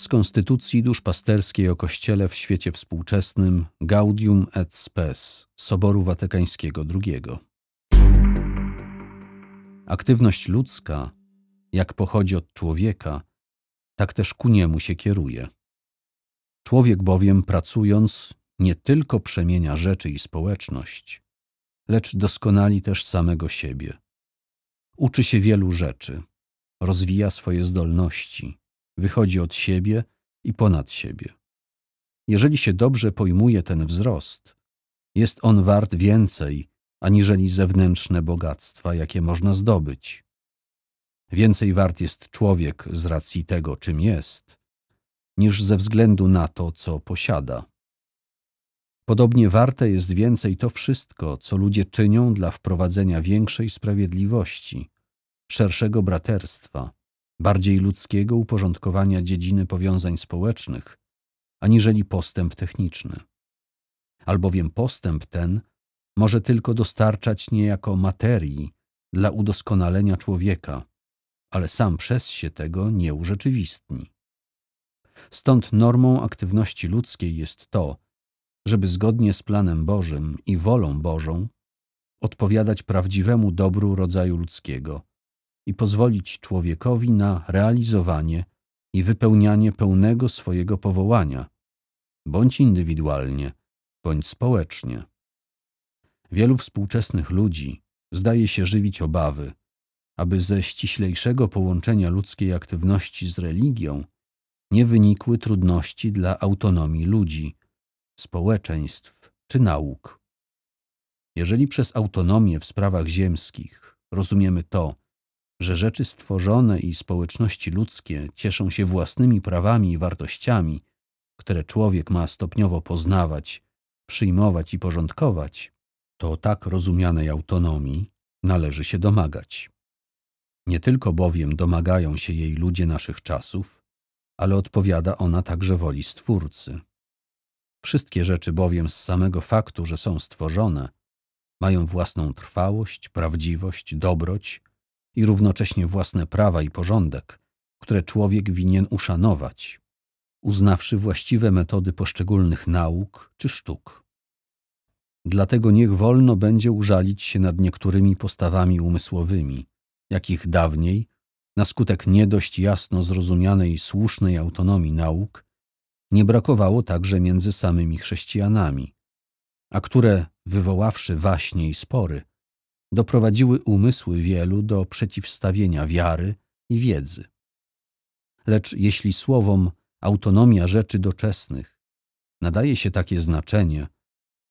z konstytucji duszpasterskiej o Kościele w świecie współczesnym Gaudium et Spes Soboru Watykańskiego II. Aktywność ludzka, jak pochodzi od człowieka, tak też ku niemu się kieruje. Człowiek bowiem pracując nie tylko przemienia rzeczy i społeczność, lecz doskonali też samego siebie. Uczy się wielu rzeczy, rozwija swoje zdolności – wychodzi od siebie i ponad siebie. Jeżeli się dobrze pojmuje ten wzrost, jest on wart więcej aniżeli zewnętrzne bogactwa, jakie można zdobyć. Więcej wart jest człowiek z racji tego, czym jest, niż ze względu na to, co posiada. Podobnie warte jest więcej to wszystko, co ludzie czynią dla wprowadzenia większej sprawiedliwości, szerszego braterstwa, bardziej ludzkiego uporządkowania dziedziny powiązań społecznych, aniżeli postęp techniczny. Albowiem postęp ten może tylko dostarczać niejako materii dla udoskonalenia człowieka, ale sam przez się tego nie urzeczywistni. Stąd normą aktywności ludzkiej jest to, żeby zgodnie z planem Bożym i wolą Bożą odpowiadać prawdziwemu dobru rodzaju ludzkiego – i pozwolić człowiekowi na realizowanie i wypełnianie pełnego swojego powołania, bądź indywidualnie, bądź społecznie. Wielu współczesnych ludzi zdaje się żywić obawy, aby ze ściślejszego połączenia ludzkiej aktywności z religią nie wynikły trudności dla autonomii ludzi, społeczeństw czy nauk. Jeżeli przez autonomię w sprawach ziemskich rozumiemy to, że rzeczy stworzone i społeczności ludzkie cieszą się własnymi prawami i wartościami, które człowiek ma stopniowo poznawać, przyjmować i porządkować, to tak rozumianej autonomii należy się domagać. Nie tylko bowiem domagają się jej ludzie naszych czasów, ale odpowiada ona także woli Stwórcy. Wszystkie rzeczy bowiem z samego faktu, że są stworzone, mają własną trwałość, prawdziwość, dobroć, i równocześnie własne prawa i porządek, które człowiek winien uszanować, uznawszy właściwe metody poszczególnych nauk czy sztuk. Dlatego niech wolno będzie użalić się nad niektórymi postawami umysłowymi, jakich dawniej, na skutek niedość jasno zrozumianej słusznej autonomii nauk, nie brakowało także między samymi chrześcijanami, a które, wywoławszy waśnie i spory, doprowadziły umysły wielu do przeciwstawienia wiary i wiedzy. Lecz jeśli słowom autonomia rzeczy doczesnych nadaje się takie znaczenie,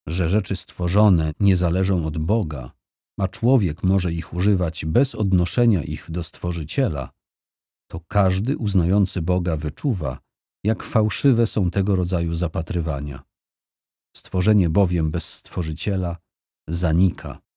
że rzeczy stworzone nie zależą od Boga, a człowiek może ich używać bez odnoszenia ich do Stworzyciela, to każdy uznający Boga wyczuwa, jak fałszywe są tego rodzaju zapatrywania. Stworzenie bowiem bez Stworzyciela zanika.